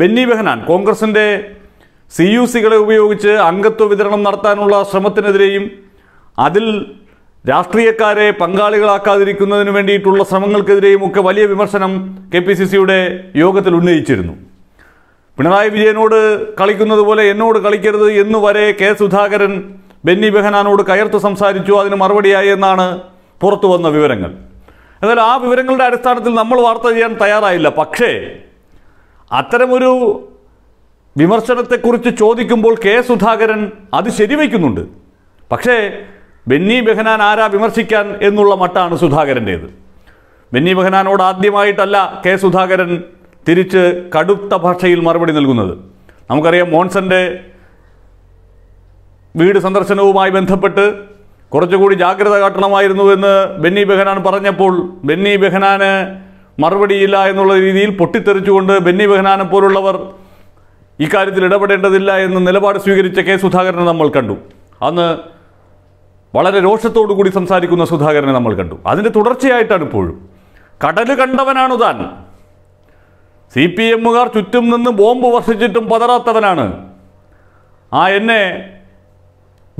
ബെന്നി ബെഹനാൻ കോൺഗ്രസിൻ്റെ C U സികളെ ഉപയോഗിച്ച് അംഗത്വ വിതരണം നടത്താനുള്ള ശ്രമത്തിനെതിരെയും അതിൽ രാഷ്ട്രീയക്കാരെ പങ്കാളികളാക്കാതിരിക്കുന്നതിന് വേണ്ടിയിട്ടുള്ള ശ്രമങ്ങൾക്കെതിരെയും ഒക്കെ വലിയ വിമർശനം കെ പി സി സിയുടെ യോഗത്തിൽ ഉന്നയിച്ചിരുന്നു പിണറായി വിജയനോട് കളിക്കുന്നത് പോലെ എന്നോട് കളിക്കരുത് എന്നുവരെ കെ സുധാകരൻ ബെന്നി ബെഹനാനോട് കയർത്ത് സംസാരിച്ചു അതിന് മറുപടിയായി എന്നാണ് പുറത്തു വന്ന വിവരങ്ങൾ എന്നാൽ ആ വിവരങ്ങളുടെ അടിസ്ഥാനത്തിൽ നമ്മൾ വാർത്ത ചെയ്യാൻ തയ്യാറായില്ല പക്ഷേ അത്തരമൊരു വിമർശനത്തെക്കുറിച്ച് ചോദിക്കുമ്പോൾ കെ സുധാകരൻ അത് ശരിവയ്ക്കുന്നുണ്ട് പക്ഷേ ബെന്നി ബെഹനാൻ ആരാ വിമർശിക്കാൻ എന്നുള്ള മട്ടാണ് സുധാകരൻ്റേത് ബെന്നി ബെഹനാനോട് ആദ്യമായിട്ടല്ല കെ സുധാകരൻ തിരിച്ച് കടുത്ത ഭാഷയിൽ മറുപടി നൽകുന്നത് നമുക്കറിയാം മോൺസൻ്റെ വീട് സന്ദർശനവുമായി ബന്ധപ്പെട്ട് കുറച്ചുകൂടി ജാഗ്രത കാട്ടണമായിരുന്നു എന്ന് ബെന്നി ബെഹനാൻ പറഞ്ഞപ്പോൾ ബെന്നി ബെഹനാന് മറുപടിയില്ല എന്നുള്ള രീതിയിൽ പൊട്ടിത്തെറിച്ചുകൊണ്ട് ബെന്നി ബഹനാനം പോലുള്ളവർ ഇക്കാര്യത്തിൽ ഇടപെടേണ്ടതില്ല എന്ന് നിലപാട് സ്വീകരിച്ച കെ സുധാകരനെ നമ്മൾ കണ്ടു അന്ന് വളരെ രോഷത്തോടു കൂടി സംസാരിക്കുന്ന സുധാകരനെ നമ്മൾ കണ്ടു അതിൻ്റെ തുടർച്ചയായിട്ടാണ് ഇപ്പോഴും കടൽ കണ്ടവനാണ് താൻ സി പി എമ്മുകാർ ചുറ്റും നിന്ന് ബോംബ് വർഷിച്ചിട്ടും പതറാത്തവനാണ് ആ എന്നെ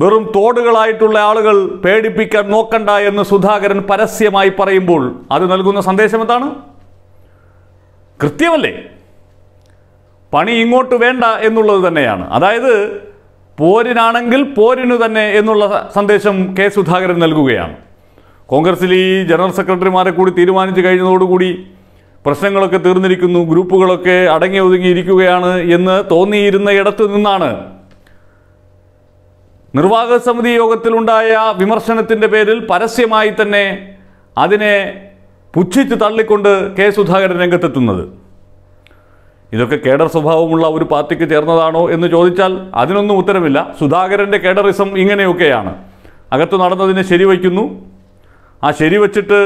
വെറും തോടുകളായിട്ടുള്ള ആളുകൾ പേടിപ്പിക്കാൻ നോക്കണ്ട എന്ന് സുധാകരൻ പരസ്യമായി പറയുമ്പോൾ അത് നൽകുന്ന സന്ദേശം എന്താണ് കൃത്യമല്ലേ പണി ഇങ്ങോട്ട് വേണ്ട എന്നുള്ളത് തന്നെയാണ് അതായത് പോരിനാണെങ്കിൽ പോരിനു തന്നെ എന്നുള്ള സന്ദേശം കെ സുധാകരൻ നൽകുകയാണ് കോൺഗ്രസിൽ ഈ ജനറൽ സെക്രട്ടറിമാരെ കൂടി തീരുമാനിച്ചു കഴിഞ്ഞതോടുകൂടി പ്രശ്നങ്ങളൊക്കെ തീർന്നിരിക്കുന്നു ഗ്രൂപ്പുകളൊക്കെ അടങ്ങി ഒതുങ്ങിയിരിക്കുകയാണ് എന്ന് തോന്നിയിരുന്ന ഇടത്തു നിന്നാണ് നിർവാഹക സമിതി യോഗത്തിലുണ്ടായ വിമർശനത്തിൻ്റെ പേരിൽ പരസ്യമായി തന്നെ അതിനെ പുച്ഛിച്ച് തള്ളിക്കൊണ്ട് കെ സുധാകരൻ രംഗത്തെത്തുന്നത് ഇതൊക്കെ കേഡർ സ്വഭാവമുള്ള ഒരു പാർട്ടിക്ക് ചേർന്നതാണോ എന്ന് ചോദിച്ചാൽ അതിനൊന്നും ഉത്തരമില്ല സുധാകരൻ്റെ കേഡറിസം ഇങ്ങനെയൊക്കെയാണ് അകത്ത് നടന്നതിനെ ശരിവയ്ക്കുന്നു ആ ശരിവച്ചിട്ട്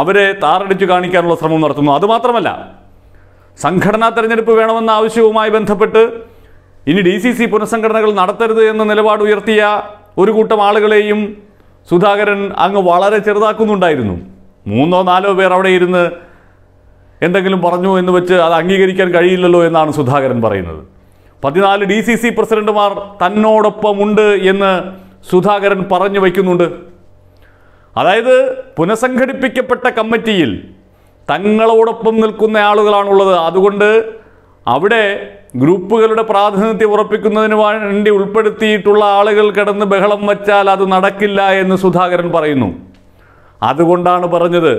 അവരെ താറടിച്ച് കാണിക്കാനുള്ള ശ്രമം നടത്തുന്നു അതുമാത്രമല്ല സംഘടനാ തെരഞ്ഞെടുപ്പ് വേണമെന്ന ആവശ്യവുമായി ബന്ധപ്പെട്ട് ഇനി ഡി സി സി പുനഃസംഘടനകൾ നടത്തരുത് എന്ന നിലപാട് ഉയർത്തിയ ഒരു കൂട്ടം ആളുകളെയും സുധാകരൻ അങ്ങ് വളരെ ചെറുതാക്കുന്നുണ്ടായിരുന്നു മൂന്നോ നാലോ പേർ അവിടെ ഇരുന്ന് എന്തെങ്കിലും പറഞ്ഞു എന്ന് വെച്ച് അത് അംഗീകരിക്കാൻ കഴിയില്ലല്ലോ എന്നാണ് സുധാകരൻ പറയുന്നത് പതിനാല് ഡി സി സി പ്രസിഡന്റുമാർ തന്നോടൊപ്പമുണ്ട് എന്ന് സുധാകരൻ പറഞ്ഞു വയ്ക്കുന്നുണ്ട് അതായത് പുനഃസംഘടിപ്പിക്കപ്പെട്ട കമ്മിറ്റിയിൽ തങ്ങളോടൊപ്പം നിൽക്കുന്ന ആളുകളാണുള്ളത് അതുകൊണ്ട് അവിടെ ഗ്രൂപ്പുകളുടെ പ്രാതിനിധ്യം ഉറപ്പിക്കുന്നതിന് വേണ്ടി ഉൾപ്പെടുത്തിയിട്ടുള്ള ആളുകൾ കിടന്ന് ബഹളം വച്ചാൽ അത് നടക്കില്ല എന്ന് സുധാകരൻ പറയുന്നു അതുകൊണ്ടാണ് പറഞ്ഞത്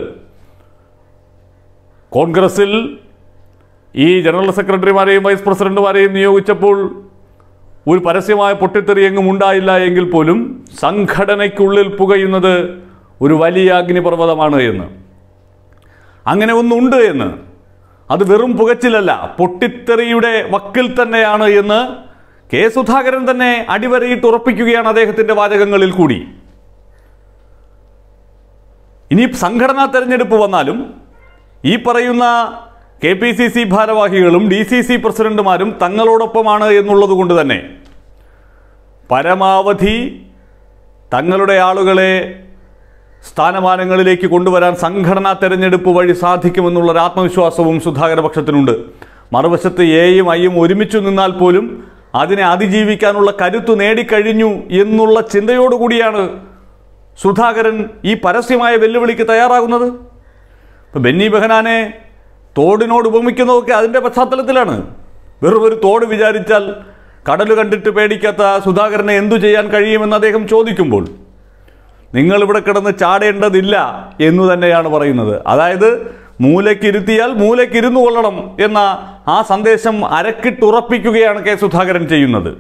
കോൺഗ്രസിൽ ഈ ജനറൽ സെക്രട്ടറിമാരെയും വൈസ് പ്രസിഡന്റുമാരെയും നിയോഗിച്ചപ്പോൾ ഒരു പരസ്യമായ പൊട്ടിത്തെറിയെങ്ങും ഉണ്ടായില്ല എങ്കിൽ പോലും സംഘടനയ്ക്കുള്ളിൽ പുകയുന്നത് ഒരു വലിയ അഗ്നിപർവ്വതമാണ് എന്ന് അങ്ങനെ ഒന്നുണ്ട് എന്ന് അത് വെറും പുകച്ചിലല്ല പൊട്ടിത്തെറിയുടെ വക്കിൽ തന്നെയാണ് എന്ന് കെ സുധാകരൻ തന്നെ അടിവരയിട്ട് ഉറപ്പിക്കുകയാണ് അദ്ദേഹത്തിന്റെ വാചകങ്ങളിൽ കൂടി ഇനി സംഘടനാ തെരഞ്ഞെടുപ്പ് വന്നാലും ഈ പറയുന്ന കെ പി സി സി ഭാരവാഹികളും ഡി സി സി പ്രസിഡന്റുമാരും തങ്ങളോടൊപ്പമാണ് എന്നുള്ളത് കൊണ്ട് തന്നെ പരമാവധി തങ്ങളുടെ ആളുകളെ സ്ഥാനമാനങ്ങളിലേക്ക് കൊണ്ടുവരാൻ സംഘടനാ തെരഞ്ഞെടുപ്പ് വഴി സാധിക്കുമെന്നുള്ള ആത്മവിശ്വാസവും സുധാകരപക്ഷത്തിനുണ്ട് മറുവശത്ത് എയും ഐയും ഒരുമിച്ചു നിന്നാൽ പോലും അതിനെ അതിജീവിക്കാനുള്ള കരുത്തു നേടിക്കഴിഞ്ഞു എന്നുള്ള ചിന്തയോടുകൂടിയാണ് സുധാകരൻ ഈ പരസ്യമായ വെല്ലുവിളിക്ക് തയ്യാറാകുന്നത് ഇപ്പം ബെന്നി ബെഹനാനെ തോടിനോട് ഉപമിക്കുന്നതൊക്കെ അതിൻ്റെ പശ്ചാത്തലത്തിലാണ് വെറും ഒരു തോട് വിചാരിച്ചാൽ കടല് കണ്ടിട്ട് പേടിക്കാത്ത സുധാകരനെ എന്തു ചെയ്യാൻ കഴിയുമെന്ന് അദ്ദേഹം ചോദിക്കുമ്പോൾ നിങ്ങൾ ഇവിടെ കിടന്ന് ചാടേണ്ടതില്ല എന്ന് തന്നെയാണ് പറയുന്നത് അതായത് മൂലക്കിരുത്തിയാൽ മൂലക്കിരുന്നു കൊള്ളണം എന്ന ആ സന്ദേശം അരക്കിട്ടുറപ്പിക്കുകയാണ് കെ സുധാകരൻ ചെയ്യുന്നത്